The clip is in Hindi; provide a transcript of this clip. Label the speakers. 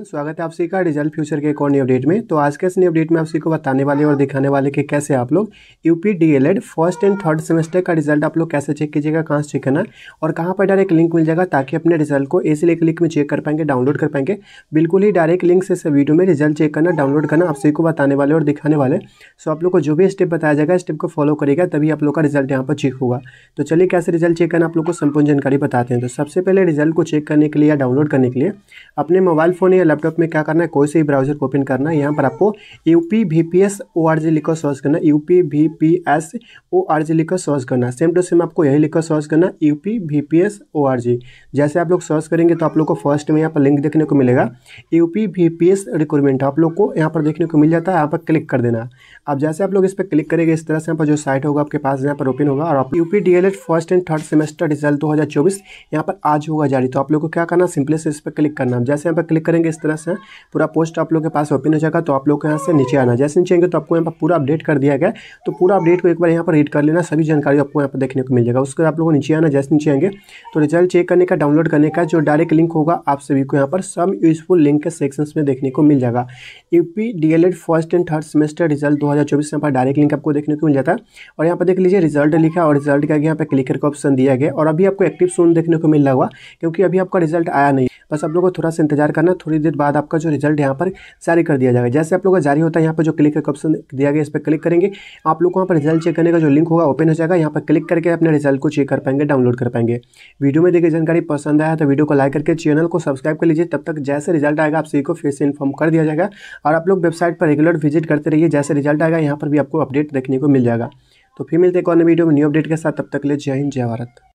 Speaker 1: एवरीवन स्वागत है आप सभी का रिजल्ट फ्यूचर के एक और न्यू अपडेट में तो आज के इस न्यू अपडेट में आप सभी को बताने वाले और दिखाने वाले कि कैसे आप लोग UP DElEd first and third semester का रिजल्ट आप लोग कैसे चेक कीजिएगा कहाँ से चेक करना और कहाँ पर डायरेक्ट लिंक मिल जाएगा ताकि अपने रिजल्ट को इसीलिए क्लिक में चेक कर पाएंगे डाउनलोड कर पाएंगे बिल्कुल ही डायरेक्ट लिंक से इस वीडियो में रिजल्ट चेक करना डाउनलोड करना आप सभी को बताने वाले और दिखाने वाले सो आप लोग को जो भी स्टेप बताया जाएगा स्टेप को फॉलो करेगा तभी आप लोग का रिजल्ट यहाँ पर चेक होगा तो चलिए कैसे रिजल्ट चेक करना आप लोग को संपूर्ण जानकारी बताते हैं तो सबसे पहले रिजल्ट को चेक करने के लिए या डाउनलोड करने के लिए अपने मोबाइल फोन या लैपटॉप में क्या करना है कोई से भी ब्राउजर को ओपन करना है यहाँ पर आपको U P V P S O R G लिखकर सर्च करना U P V P S O R G लिखकर सर्च करना सेम टू सेम आपको यही लिखकर सर्च करना U P V P S O R G जैसे आप लोग सर्च करेंगे तो आप लोग को फर्स्ट में यहाँ पर लिंक देखने को मिलेगा U P V P S requirement आप लोग को यहाँ पर देखने को मिल जाता है यहाँ पर क्लिक कर देना अब जैसे आप लोग इस पर क्लिक करेंगे इस तरह से यहाँ पर जो साइट होगा आपके पास यहाँ पर ओपन होगा और आप U P D El Ed first and third semester result दो हज़ार चौबीस यहाँ पर आज होगा जारी तो आप लोग को क्या करना सिंपली से इस पर क्लिक करना जैसे यहाँ पर क्लिक करेंगे इस तरह से पूरा पोस्ट आप लोग के पास ओपन हो जाएगा तो आप लोग को यहाँ से नीचे आना जैसे नीचे आएंगे तो आपको यहाँ पर पूरा अपडेट कर दिया गया तो पूरा अपडेट को एक बार यहाँ पर रीड कर लेना सभी जानकारी आपको यहाँ पर देखने को मिल जाएगा उसके बाद आप लोग को नीचे आना जैसे नीचे आएंगे तो रिजल्ट चेक करने का डाउनलोड करने का जो डायरेक्ट लिंक होगा आप सभी को यहाँ पर सब यूजफुल लिंक के सेक्शन में देखने को मिल जाएगा UP DElEd first and third semester result 2024 यहाँ पर डायरेक्ट लिंक आपको देखने को मिल जाता है और यहाँ पर देख लीजिए रिजल्ट लिखा और रिजल्ट का यहाँ पर क्लिक करके ऑप्शन दिया गया और अभी आपको एक्टिव सोन देखने को मिल रहा हुआ क्योंकि अभी आपका रिजल्ट आया नहीं बस आप लोगों को थोड़ा सा इंतजार करना थोड़ी देर बाद आपका जो रिजल्ट यहाँ पर जारी कर दिया जाएगा जैसे आप लोग का जारी होता है यहाँ पर जो क्लिक का ऑप्शन दिया गया इस पर क्लिक करेंगे आप लोग को यहाँ पर रिजल्ट चेक करने का जो लिंक होगा ओपन हो जाएगा यहाँ पर क्लिक करके अपने रिजल्ट को चेक कर पाएंगे डाउनलोड कर पाएंगे वीडियो में देखिए जानकारी पसंद आया तो वीडियो को लाइक करके चैनल को सब्सक्राइब कर लीजिए तब तक जैसे रिजल्ट आएगा आप सभी को फिर से इन्फॉर्म कर दिया जाएगा और आप लोग वेबसाइट पर रेगुलर विजिट करते रहिए जैसे रिजल्ट आएगा यहाँ पर भी आपको अपडेट देखने को मिल जाएगा तो फिर मिलते हैं और वीडियो में न्यू अपडेट के साथ तब तक ले जय हिंद जय भारत